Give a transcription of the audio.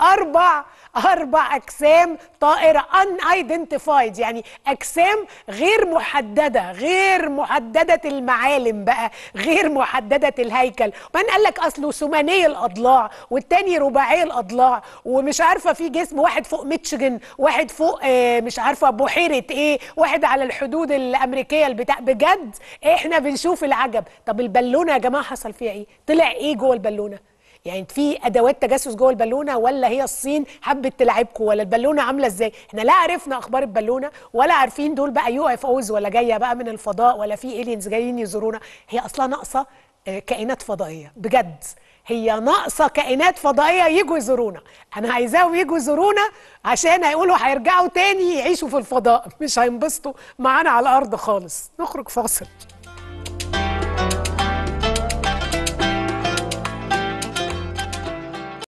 أربع أربع أجسام طائرة ان ايدنتيفايد يعني أجسام غير محددة غير محددة المعالم بقى غير محددة الهيكل من قال لك أصله ثماني الأضلاع والتاني رباعي الأضلاع ومش عارفة في جسم واحد فوق ميتشيجن واحد فوق آه، مش عارفة بحيرة إيه واحد على الحدود الأمريكية البتاع بجد إحنا بنشوف العجب طب البالونة يا جماعة حصل فيها إيه طلع إيه جوه البالونة يعني في ادوات تجسس جوه البالونه ولا هي الصين حبت تلعبكم ولا البالونه عامله ازاي احنا لا عرفنا اخبار البالونه ولا عارفين دول بقى يو اف اوز ولا جايه بقى من الفضاء ولا في الينز جايين يزورونا هي اصلا ناقصه آه، كائنات فضائيه بجد هي ناقصه كائنات فضائيه يجوا يزورونا انا عايزاهم يجوا يزورونا عشان هيقولوا هيرجعوا تاني يعيشوا في الفضاء مش هينبسطوا معانا على الارض خالص نخرج فاصل